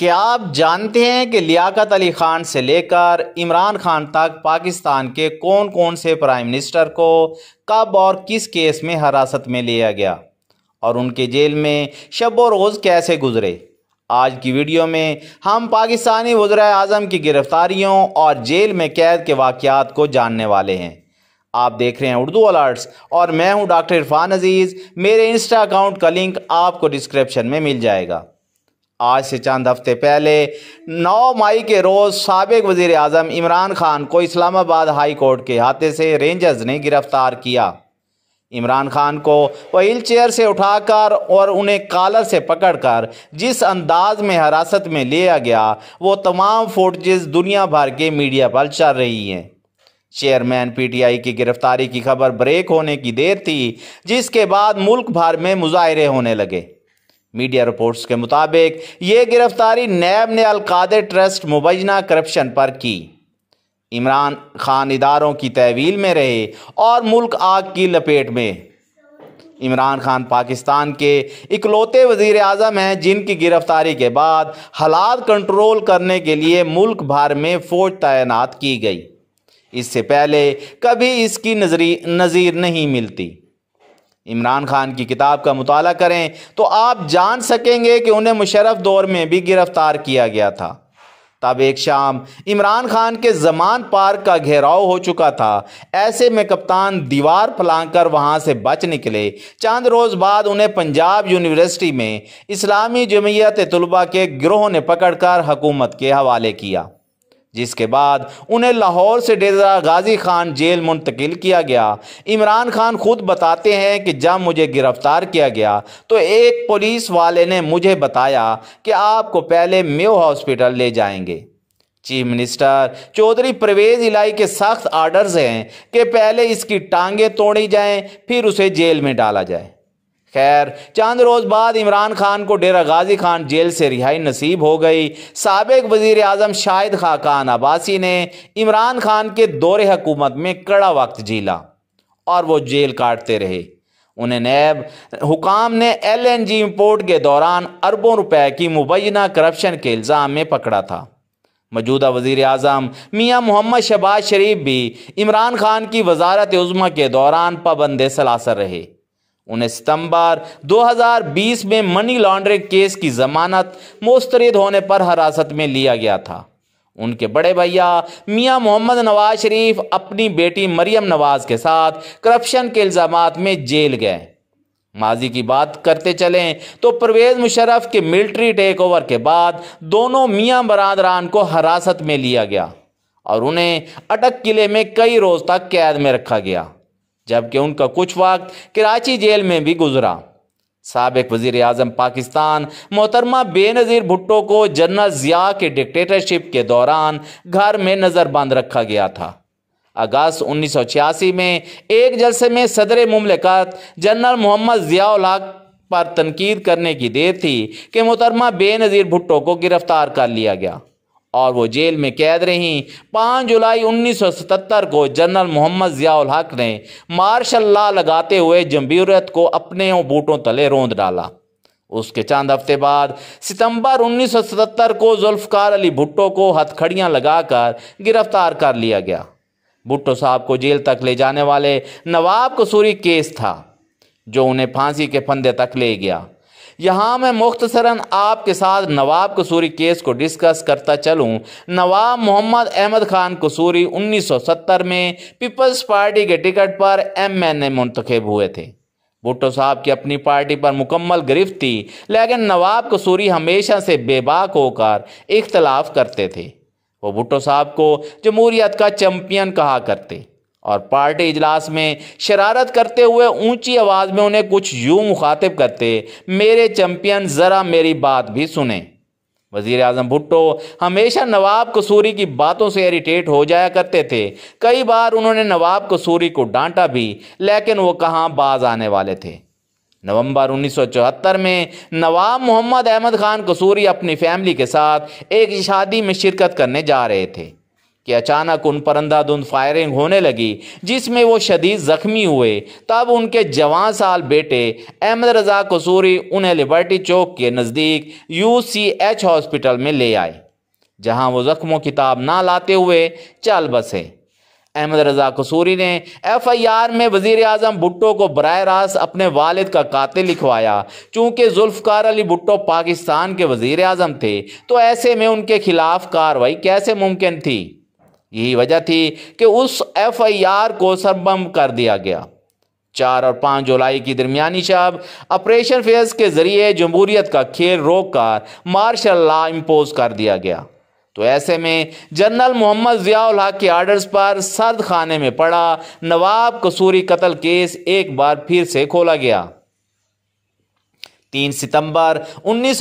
क्या आप जानते हैं कि लियाकत अली ख़ान से लेकर इमरान खान तक पाकिस्तान के कौन कौन से प्राइम मिनिस्टर को कब और किस केस में हिरासत में लिया गया और उनके जेल में शब रोज़ कैसे गुजरे आज की वीडियो में हम पाकिस्तानी वजर अजम की गिरफ्तारियों और जेल में कैद के वाकयात को जानने वाले हैं आप देख रहे हैं उर्दू अलर्ट्स और मैं हूं डॉक्टर इरफान अजीज़ मेरे इंस्टा अकाउंट का लिंक आपको डिस्क्रिप्शन में मिल जाएगा आज से चंद हफ्ते पहले 9 मई के रोज़ सबक वज़ी अजम इमरान खान को इस्लामाबाद हाई कोर्ट के हाथे से रेंजर्स ने गिरफ़्तार किया इमरान खान को व्हील चेयर से उठाकर और उन्हें कालर से पकड़कर जिस अंदाज में हिरासत में लिया गया वो तमाम फोटेज दुनिया भर के मीडिया पर चल रही हैं चेयरमैन पीटीआई की गिरफ्तारी की खबर ब्रेक होने की देर थी जिसके बाद मुल्क भर में मुजाहरे होने लगे मीडिया रिपोर्ट्स के मुताबिक ये गिरफ्तारी नैब ने अलकादे ट्रस्ट मुबैना करप्शन पर की इमरान खान इदारों की तहवील में रहे और मुल्क आग की लपेट में इमरान खान पाकिस्तान के इकलौते वजीर अजम हैं जिनकी गिरफ्तारी के बाद हालात कंट्रोल करने के लिए मुल्क भर में फ़ौज तैनात की गई इससे पहले कभी इसकी नजरी नज़ीर नहीं मिलती इमरान खान की किताब का मताल करें तो आप जान सकेंगे कि उन्हें मुशरफ दौर में भी गिरफ़्तार किया गया था तब एक शाम इमरान खान के जमान पार्क का घेराव हो चुका था ऐसे में कप्तान दीवार कर वहां से बच निकले चंद रोज़ बाद उन्हें पंजाब यूनिवर्सिटी में इस्लामी जमीयत तलबा के ग्रोह ने पकड़कर हुकूमत के हवाले किया जिसके बाद उन्हें लाहौर से डेरा गाजी खान जेल मुंतकिल किया गया इमरान खान खुद बताते हैं कि जब मुझे गिरफ़्तार किया गया तो एक पुलिस वाले ने मुझे बताया कि आपको पहले मेो हॉस्पिटल ले जाएंगे चीफ मिनिस्टर चौधरी परवेज इलाई के सख्त आर्डर्स हैं कि पहले इसकी टांगें तोड़ी जाएं फिर उसे जेल में डाला जाए खैर चंद रोज़ बाद इमरान खान को डेरा गाजी खान जेल से रिहाई नसीब हो गई सबक वजीर अजम शाहिद खाकान अब्बासी ने इमरान खान के दौरे हकूमत में कड़ा वक्त झीला और वो जेल काटते रहे उन्हें नैब हुकाम ने एल एन जी इम्पोर्ट के दौरान अरबों रुपए की मुबैना करप्शन के इल्ज़ाम में पकड़ा था मौजूदा वजीर अजम मियाँ मोहम्मद शहबाज शरीफ भी इमरान खान की वजारत उज़मा के दौरान पाबंद सलासर रहे उन्हें सितंबर 2020 में मनी लॉन्ड्रिंग केस की जमानत मुस्तरद होने पर हिरासत में लिया गया था उनके बड़े भैया मियां मोहम्मद नवाज शरीफ अपनी बेटी मरियम नवाज के साथ करप्शन के इल्ज़ाम में जेल गए माजी की बात करते चलें तो परवेज़ मुशर्रफ के मिलिट्री टेक ओवर के बाद दोनों मियां बरदरान को हिरासत में लिया गया और उन्हें अटक किले में कई रोज़ तक कैद में रखा गया जबकि उनका कुछ वक्त कराची जेल में भी गुजरा सबक वजीर अजम पाकिस्तान मोहतरमा बेनज़ीर भुट्टो को जनरल ज़िया के डिक्टेटरशिप के दौरान घर में नज़रबंद रखा गया था अगस्त उन्नीस सौ छियासी में एक जलसे में सदर ममलिकत जनरल मोहम्मद ज़ियाक पर तनकीद करने की देर थी कि मोहतरमा बेनज़ीर भुट्टो को गिरफ़्तार कर लिया गया और वो जेल में कैद रहीं पाँच जुलाई 1977 को जनरल मोहम्मद ज़ियाउल हक ने मार्शल ला लगाते हुए जम्बीरत को अपने बूटों तले रोंद डाला उसके चंद हफ्ते बाद सितंबर 1977 को जुल्फ़कार अली भुट्टो को हथखड़ियां लगाकर गिरफ्तार कर लिया गया भुट्टो साहब को जेल तक ले जाने वाले नवाब कसूरी केस था जो उन्हें फांसी के फंदे तक ले गया यहाँ मैं मुख्तसरा आपके साथ नवाब कसूरी केस को डिस्कस करता चलूँ नवाब मोहम्मद अहमद खान कसूरी 1970 में पीपल्स पार्टी के टिकट पर एम एन ए मुंतखब हुए थे भुट्टो साहब की अपनी पार्टी पर मुकम्मल गिरफ्त थी लेकिन नवाब कसूरी हमेशा से बेबाक होकर इख्तलाफ करते थे वो भुट्टो साहब को जमहूरियत का चैम्पियन कहा करते और पार्टी इजलास में शरारत करते हुए ऊंची आवाज़ में उन्हें कुछ यूं मुखातिब करते मेरे चैंपियन ज़रा मेरी बात भी सुने वजीर अजम भुट्टो हमेशा नवाब कसूरी की बातों से इरीटेट हो जाया करते थे कई बार उन्होंने नवाब कसूरी को डांटा भी लेकिन वो कहाँ बाज आने वाले थे नवंबर 1974 में नवाब मोहम्मद अहमद खान कसूरी अपनी फैमिली के साथ एक शादी में शिरकत करने जा रहे थे कि अचानक उन पर अंधाधुंध फायरिंग होने लगी जिसमें वो शदीद ज़ख्मी हुए तब उनके जवान साल बेटे अहमद रजा कसूरी उन्हें लिबर्टी चौक के नज़दीक यू सी एच हॉस्पिटल में ले आए जहां वो ज़ख्मों की ताब ना लाते हुए चल बसे अहमद रजा कसूरी ने एफ आई आर में वजीर अजम भुट्टो को बर रास्त अपने वालद का कातिल लिखवाया चूंकि जुल्फकार अली भुट्टो पाकिस्तान के वजीर अजम थे तो ऐसे में उनके खिलाफ कार्रवाई कैसे मुमकिन थी यही वजह थी कि उस एफआईआर को सरबम कर दिया गया चार और पाँच जुलाई की दरमियानी शब ऑपरेशन फेज के ज़रिए जमहूरियत का खेल रोक कर मार्शल ला इम्पोज कर दिया गया तो ऐसे में जनरल मोहम्मद जियाल हक के आर्डर्स पर सर्द खाने में पड़ा नवाब कसूरी कत्ल केस एक बार फिर से खोला गया तीन सितंबर उन्नीस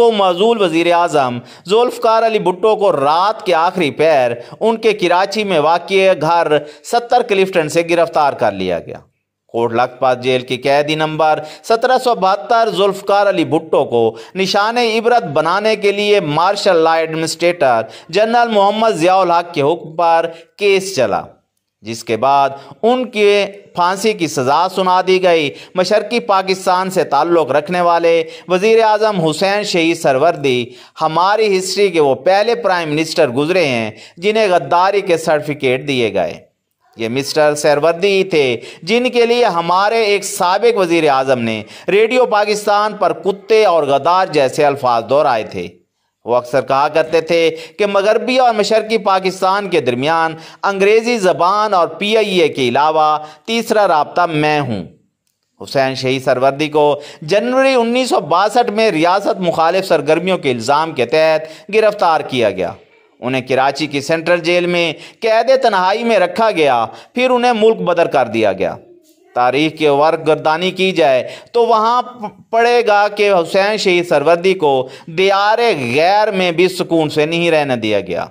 को मौजूल वजीर अजम जोल्फकार अली भुट्टो को रात के आखिरी पैर उनके कराची में वाक़ घर सत्तर क्लिफ्टन से गिरफ्तार कर लिया गया कोट लखपत जेल की कैदी नंबर सत्रह सौ बहत्तर जुल्फकार अली भुट्टो को निशान इबरत बनाने के लिए martial law administrator general Mohammad Ziaul Haq के हुक्म पर केस चला जिसके बाद उनके फांसी की सज़ा सुना दी गई मशरकी पाकिस्तान से ताल्लुक़ रखने वाले वज़ी अजम हुसैन शहीद सरवर्दी हमारी हिस्ट्री के वो पहले प्राइम मिनिस्टर गुजरे हैं जिन्हें गद्दारी के सर्टिफिकेट दिए गए ये मिस्टर सरवर्दी ही थे जिनके लिए हमारे एक सबक वज़ी अजम ने रेडियो पाकिस्तान पर कुत्ते और गद्दार जैसे अल्फाज दोहराए थे वो अक्सर कहा करते थे कि मगरबी और मशरक़ी पाकिस्तान के दरमियान अंग्रेज़ी ज़बान और पी आई ए के अलावा तीसरा रबता मैं हूँ हुसैन शहीद सरवर्दी को जनवरी उन्नीस सौ बासठ में रियासत मुखालिफ सरगर्मियों के इल्ज़ाम के तहत गिरफ़्तार किया गया उन्हें कराची की सेंट्रल जेल में कैद तनहाई में रखा गया फिर उन्हें मुल्क बदर कर दिया गया तारीख के वर्ग गर्दानी की जाए तो वहाँ पड़ेगा कि हुसैन शहीद सरवदी को दियार गैर में भी सुकून से नहीं रहने दिया गया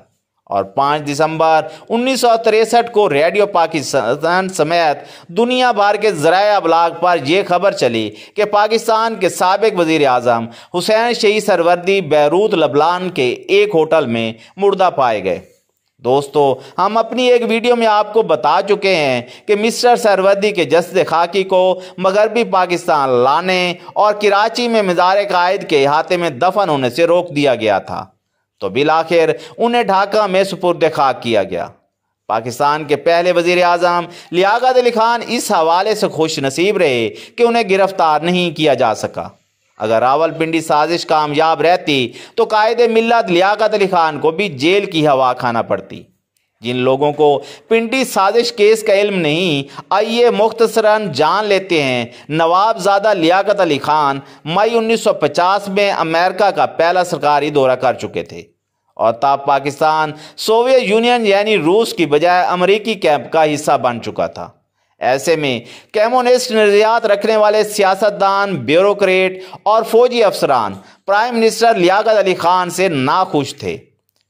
और 5 दिसंबर उन्नीस को रेडियो पाकिस्तान समेत दुनिया भर के ज़रा अबलाग पर यह खबर चली कि पाकिस्तान के सबक वज़ी अजम हुसैन शहीद सरवर्दी बैरूत लबलान के एक होटल में मुर्दा पाए गए दोस्तों हम अपनी एक वीडियो में आपको बता चुके हैं कि मिस्टर सरवदी के जस्द खाकी को मगरबी पाकिस्तान लाने और कराची में मज़ार कायद के अहाते में दफन होने से रोक दिया गया था तो बिल आखिर उन्हें ढाका में सुपुर्द खाक किया गया पाकिस्तान के पहले वजीर अजम लियागत अली खान इस हवाले से खुश नसीब रहे कि उन्हें गिरफ्तार नहीं किया जा सका अगर रावलपिंडी साजिश कामयाब रहती तो कायद मिलत लियाकत अली खान को भी जेल की हवा खाना पड़ती जिन लोगों को पिंडी साजिश केस का इल्म नहीं आइए मुख्तसरन जान लेते हैं नवाबजादा लियाकत अली खान मई 1950 में अमेरिका का पहला सरकारी दौरा कर चुके थे और तब पाकिस्तान सोवियत यूनियन यानी रूस की बजाय अमरीकी कैंप का हिस्सा बन चुका था ऐसे में कम्युनिस्ट निर्यात रखने वाले सियासतदान ब्यूरोक्रेट और फौजी अफसरान प्राइम मिनिस्टर लियाकत अली खान से नाखुश थे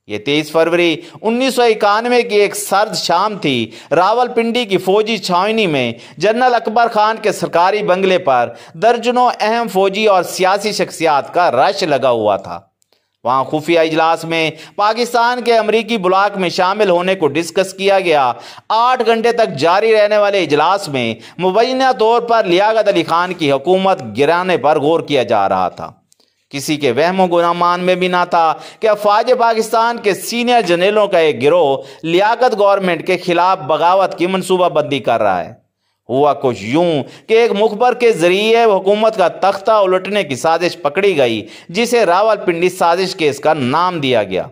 ये तेईस फरवरी उन्नीस की एक सर्द शाम थी रावलपिंडी की फौजी छावनी में जनरल अकबर खान के सरकारी बंगले पर दर्जनों अहम फौजी और सियासी शख्सियात का रश लगा हुआ था वहाँ खुफिया इजलास में पाकिस्तान के अमरीकी ब्लाक में शामिल होने को डिस्कस किया गया आठ घंटे तक जारी रहने वाले इजलास में मुबैना तौर पर लियाकत अली खान की हुकूमत गिराने पर गौर किया जा रहा था किसी के वहमो गुनामान में भी ना था कि अफवाज पाकिस्तान के सीनियर जनरलों का एक गिरोह लियाकत गवर्नमेंट के खिलाफ बगावत की मनसूबाबंदी कर रहा है हुआ कुछ यूं कि एक मुखबर के जरिए हुकूमत का तख्ता उलटने की साजिश पकड़ी गई जिसे रावलपिंडी साजिश केस का नाम दिया गया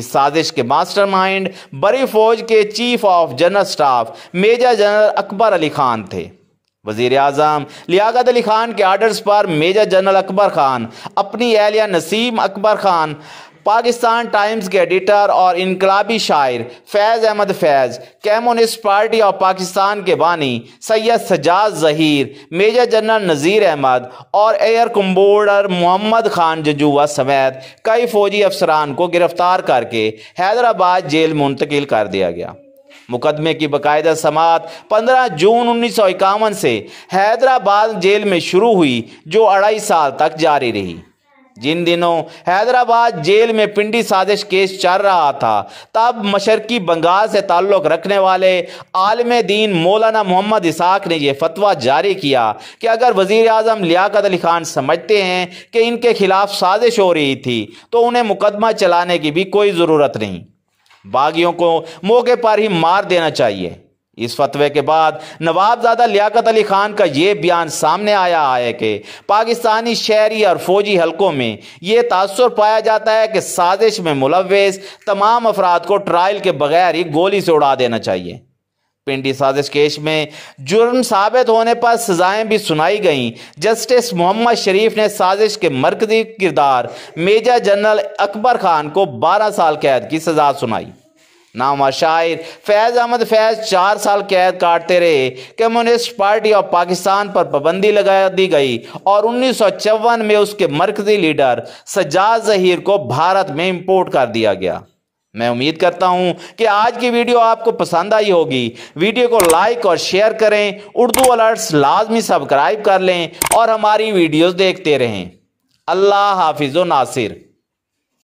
इस साजिश के मास्टरमाइंड बड़ी फौज के chief of general staff major general Akbar Ali Khan थे वजीर आजम लियाकत अली खान के आर्डर्स पर मेजर जनरल अकबर खान अपनी एहलिया नसीम अकबर खान पाकिस्तान टाइम्स के एडिटर और इनकलाबी शायर Faiz Ahmed Faiz communist party of Pakistan के बानी सैयद सजाद जहीर मेजर जनरल नज़ीर अहमद और एयर कम्बोडर मोहम्मद खान जजुआ समेत कई फौजी अफसरान को गिरफ्तार करके हैदराबाद जेल मुंतकिल कर दिया गया मुकदमे की बाकायदा समात 15 जून उन्नीस से हैदराबाद जेल में शुरू हुई जो अढ़ाई साल तक जारी रही जिन दिनों हैदराबाद जेल में पिंडी साजिश केस चल रहा था तब मशरकी बंगाल से ताल्लुक़ रखने वाले आलम दीन मौलाना मोहम्मद इसाक ने यह फतवा जारी किया कि अगर वज़ी अजम लियाकत अली खान समझते हैं कि इनके खिलाफ साजिश हो रही थी तो उन्हें मुकदमा चलाने की भी कोई ज़रूरत नहीं बागियों को मौके पर ही मार देना चाहिए इस फतवे के बाद नवाबजादा लियाकत अली खान का ये बयान सामने आया है कि पाकिस्तानी शहरी और फौजी हलकों में ये तासर पाया जाता है कि साजिश में मुलवस तमाम अफराद को ट्रायल के बगैर ही गोली से उड़ा देना चाहिए पिंडी साजिश केस में जुर्म साबित होने पर सजाएं भी सुनाई गईं जस्टिस मोहम्मद शरीफ ने साजिश के मरकजी किरदार मेजर जनरल अकबर खान को 12 साल कैद की सजा सुनाई नामा शायर फैज़ अहमद फैज़ चार साल कैद काटते रहे कम्युनिस्ट पार्टी ऑफ पाकिस्तान पर पाबंदी लगा दी गई और उन्नीस में उसके मरकजी लीडर सजाद जहीर को भारत में इम्पोर्ट कर दिया गया मैं उम्मीद करता हूं कि आज की वीडियो आपको पसंद आई होगी वीडियो को लाइक और शेयर करें उर्दू अलर्ट्स लाजमी सब्सक्राइब कर लें और हमारी वीडियोस देखते रहें अल्लाह हाफिज़ नासिर